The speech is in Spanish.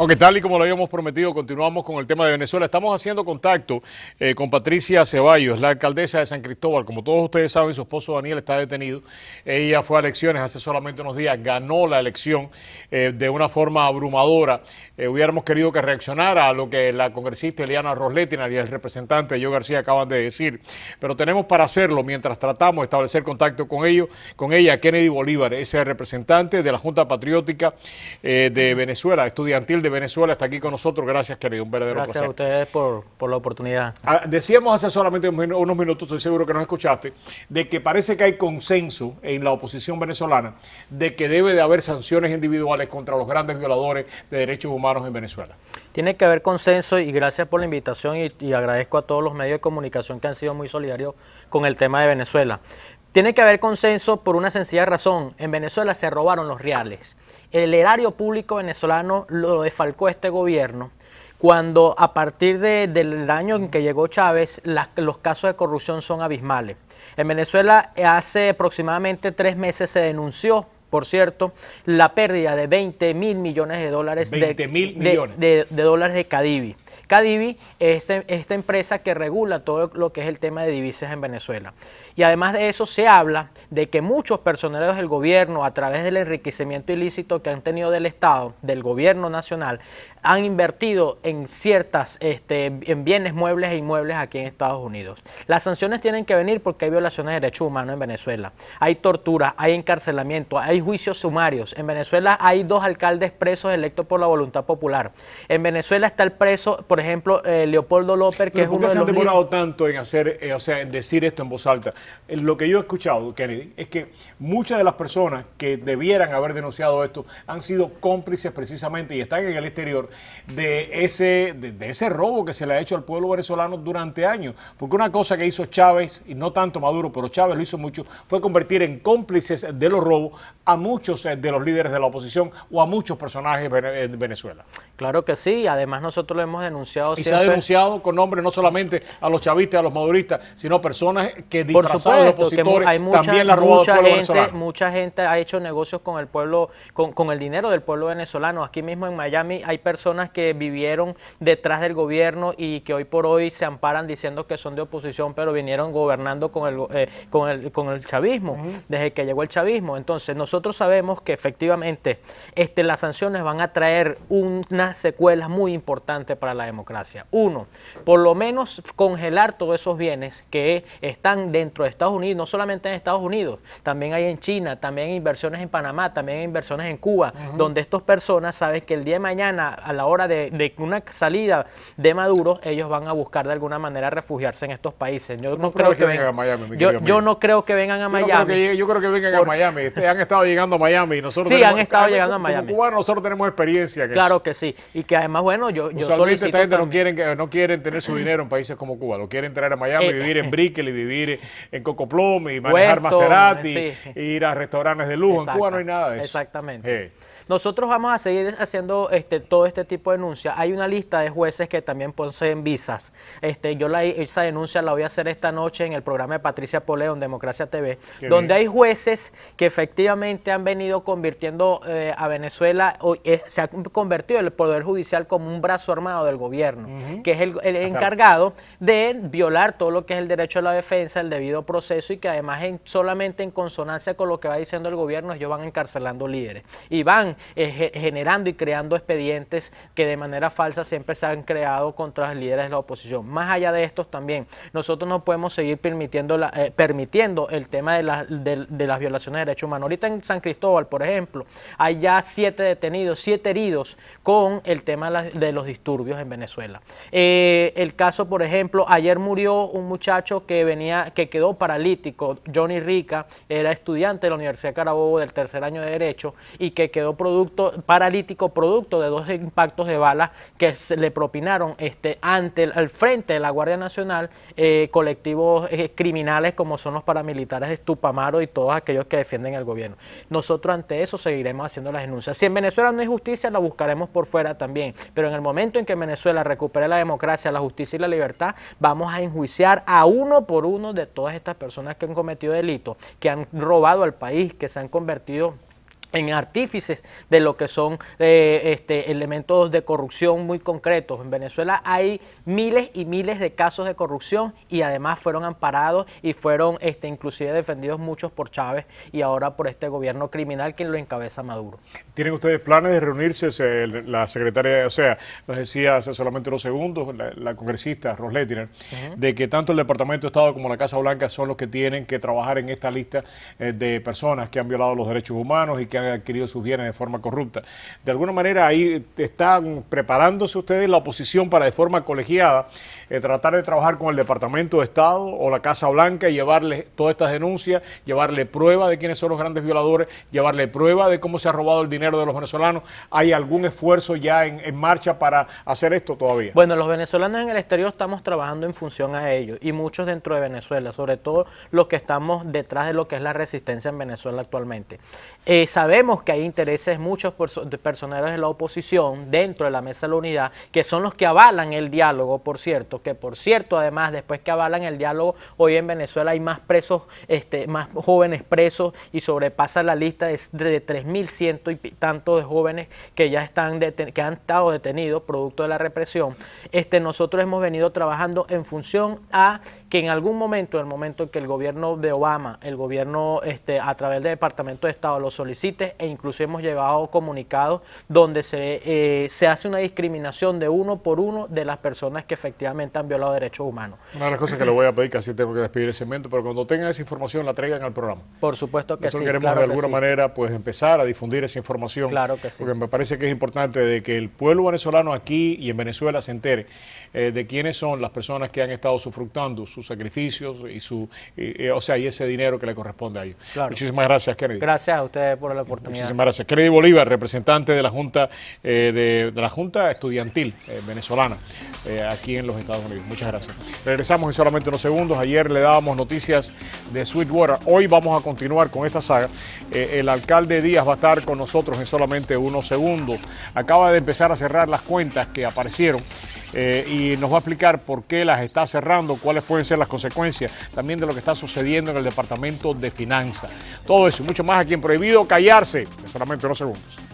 Aunque tal y como lo habíamos prometido, continuamos con el tema de Venezuela. Estamos haciendo contacto eh, con Patricia Ceballos, la alcaldesa de San Cristóbal. Como todos ustedes saben, su esposo Daniel está detenido. Ella fue a elecciones hace solamente unos días, ganó la elección eh, de una forma abrumadora. Eh, hubiéramos querido que reaccionara a lo que la congresista Eliana Rosletina y el representante Joe García acaban de decir. Pero tenemos para hacerlo, mientras tratamos de establecer contacto con, ellos, con ella, Kennedy Bolívar, ese representante de la Junta Patriótica de Venezuela, estudiantil de Venezuela está aquí con nosotros. Gracias, querido. Un verdadero placer. Gracias a ustedes por, la oportunidad. Ah, decíamos hace solamente unos minutos, estoy seguro que nos escuchaste, de que parece que hay consenso en la oposición venezolana de que debe de haber sanciones individuales contra los grandes violadores de derechos humanos en Venezuela. Tiene que haber consenso y gracias por la invitación y agradezco a todos los medios de comunicación que han sido muy solidarios con el tema de Venezuela. Tiene que haber consenso por una sencilla razón. En Venezuela se robaron los reales. El erario público venezolano lo desfalcó este gobierno cuando a partir del año en que llegó Chávez, los casos de corrupción son abismales. En Venezuela hace aproximadamente tres meses se denunció por cierto, la pérdida de 20 mil millones de dólares, de, de, dólares de Cadivi. Cadivi es esta empresa que regula todo lo que es el tema de divisas en Venezuela. Y además de eso se habla de que muchos personeros del gobierno, a través del enriquecimiento ilícito que han tenido del Estado, del gobierno nacional, han invertido en ciertas, este, en bienes muebles e inmuebles aquí en Estados Unidos. Las sanciones tienen que venir porque hay violaciones de derechos humanos en Venezuela. Hay tortura, hay encarcelamiento, hay juicios sumarios. En Venezuela hay dos alcaldes presos electos por la voluntad popular. En Venezuela está el preso por ejemplo, eh, Leopoldo López, que es uno de los... ¿Por qué se han demorado tanto en hacer, eh, o sea, en decir esto en voz alta? Eh, lo que yo he escuchado, Kennedy, es que muchas de las personas que debieran haber denunciado esto han sido cómplices precisamente y están en el exterior de ese, de, ese robo que se le ha hecho al pueblo venezolano durante años. Porque una cosa que hizo Chávez, y no tanto Maduro, pero Chávez lo hizo mucho, fue convertir en cómplices de los robos a muchos de los líderes de la oposición o a muchos personajes en Venezuela. Claro que sí, además nosotros lo hemos denunciado. Y se ha denunciado con nombre no solamente a los chavistas, a los maduristas, sino personas que disfrazados de opositores también la mucha gente, Mucha gente ha hecho negocios con el pueblo, con, el dinero del pueblo venezolano. Aquí mismo en Miami hay personas que vivieron detrás del gobierno y que hoy por hoy se amparan diciendo que son de oposición, pero vinieron gobernando con el, eh, con el, con el chavismo, desde que llegó el chavismo. Entonces nosotros sabemos que efectivamente este, las sanciones van a traer una secuelas muy importantes para la democracia. Uno, por lo menos congelar todos esos bienes que están dentro de Estados Unidos, no solamente en Estados Unidos, también hay en China, también hay inversiones en Panamá, también hay inversiones en Cuba, donde estas personas saben que el día de mañana, a la hora de, una salida de Maduro, ellos van a buscar de alguna manera refugiarse en estos países. Yo no, creo, que, vengan a Miami. Yo, no creo que vengan a Miami. Yo, creo que vengan a Miami. Este, han estado llegando a Miami. Nosotros sí, han estado llegando a Miami. nosotros tenemos experiencia. claro que sí y que además, bueno, yo, yo Usualmente esta gente no quieren, no quieren tener su dinero en países como Cuba, lo quieren traer a Miami, eh, vivir en eh. Brickell y vivir en Cocoplum y manejar Maserati, y ir a restaurantes de lujo. en Cuba no hay nada de eso. Exactamente. Eh, nosotros vamos a seguir haciendo este, todo este tipo de denuncias. Hay una lista de jueces que también poseen visas. Este, yo la, esa denuncia la voy a hacer esta noche en el programa de Patricia Poleo en Democracia TV, donde hay jueces que efectivamente han venido convirtiendo eh, a Venezuela, eh, se ha convertido el Poder Judicial como un brazo armado del gobierno, que es el, encargado de violar todo lo que es el derecho a la defensa, el debido proceso y que además solamente en consonancia con lo que va diciendo el gobierno ellos van encarcelando líderes y van eh, generando y creando expedientes que de manera falsa siempre se han creado contra los líderes de la oposición. Más allá de estos también, nosotros no podemos seguir permitiendo, eh, permitiendo el tema de, de, las violaciones de derechos humanos. Ahorita en San Cristóbal, por ejemplo, hay ya siete detenidos, siete heridos con el tema de los disturbios en Venezuela. Eh, el caso, por ejemplo, ayer murió un muchacho que venía, que quedó paralítico, Johnny Rica, era estudiante de la Universidad de Carabobo del tercer año de Derecho y que quedó producto, paralítico producto de dos impactos de balas que le propinaron este, ante el, frente de la Guardia Nacional eh, colectivos eh, criminales como son los paramilitares de Estupamaro y todos aquellos que defienden el gobierno. Nosotros ante eso seguiremos haciendo las denuncias. Si en Venezuela no hay justicia, la buscaremos por fuera también, pero en el momento en que Venezuela recupere la democracia, la justicia y la libertad, vamos a enjuiciar a uno por uno de todas estas personas que han cometido delitos, que han robado al país, que se han convertido en artífices de lo que son eh, este, elementos de corrupción muy concretos. En Venezuela hay miles y miles de casos de corrupción y además fueron amparados y fueron este, inclusive defendidos muchos por Chávez y ahora por este gobierno criminal que lo encabeza Maduro. ¿Tienen ustedes planes de reunirse? La secretaria, o sea, nos decía hace solamente unos segundos la, congresista Rosletiner, de que tanto el Departamento de Estado como la Casa Blanca son los que tienen que trabajar en esta lista eh, de personas que han violado los derechos humanos y que han adquirido sus bienes de forma corrupta. De alguna manera ahí están preparándose ustedes la oposición para de forma colegiada eh, tratar de trabajar con el Departamento de Estado o la Casa Blanca y llevarles todas estas denuncias, llevarle prueba de quiénes son los grandes violadores, llevarle prueba de cómo se ha robado el dinero de los venezolanos. ¿Hay algún esfuerzo ya en, marcha para hacer esto todavía? Bueno, los venezolanos en el exterior estamos trabajando en función a ello y muchos dentro de Venezuela, sobre todo los que estamos detrás de lo que es la resistencia en Venezuela actualmente. Eh, Vemos que hay intereses muchos personales de la oposición dentro de la mesa de la unidad, que son los que avalan el diálogo, por cierto, que por cierto, además, después que avalan el diálogo, hoy en Venezuela hay más presos, este, más jóvenes presos y sobrepasa la lista de, 3.100 y tantos de jóvenes que ya están que han estado detenidos producto de la represión. Este, nosotros hemos venido trabajando en función a que en algún momento, en el momento en que el gobierno de Obama, el gobierno este, a través del Departamento de Estado lo solicite, e incluso hemos llevado comunicados donde eh, se, hace una discriminación de uno por uno de las personas que efectivamente han violado derechos humanos. Una de las cosas que le voy a pedir, casi tengo que despedir ese momento, pero cuando tengan esa información la traigan al programa. Por supuesto que Nosotros queremos de alguna manera pues empezar a difundir esa información. Claro que sí. Porque me parece que es importante de que el pueblo venezolano aquí y en Venezuela se entere eh, de quiénes son las personas que han estado sufructando sus sacrificios y su, eh, o sea, y ese dinero que le corresponde a ellos. Muchísimas gracias, Kennedy. Gracias a ustedes por la oportunidad. Muchísimas gracias. Credit Bolívar, representante de la Junta, eh, de, la junta Estudiantil eh, Venezolana eh, aquí en los Estados Unidos. Muchas gracias. Regresamos en solamente unos segundos. Ayer le dábamos noticias de Sweetwater. Hoy vamos a continuar con esta saga. el alcalde Díaz va a estar con nosotros en solamente unos segundos. Acaba de empezar a cerrar las cuentas que aparecieron y nos va a explicar por qué las está cerrando, cuáles pueden ser las consecuencias también de lo que está sucediendo en el Departamento de Finanzas. Todo eso y mucho más aquí en Prohibido Callar solamente unos segundos.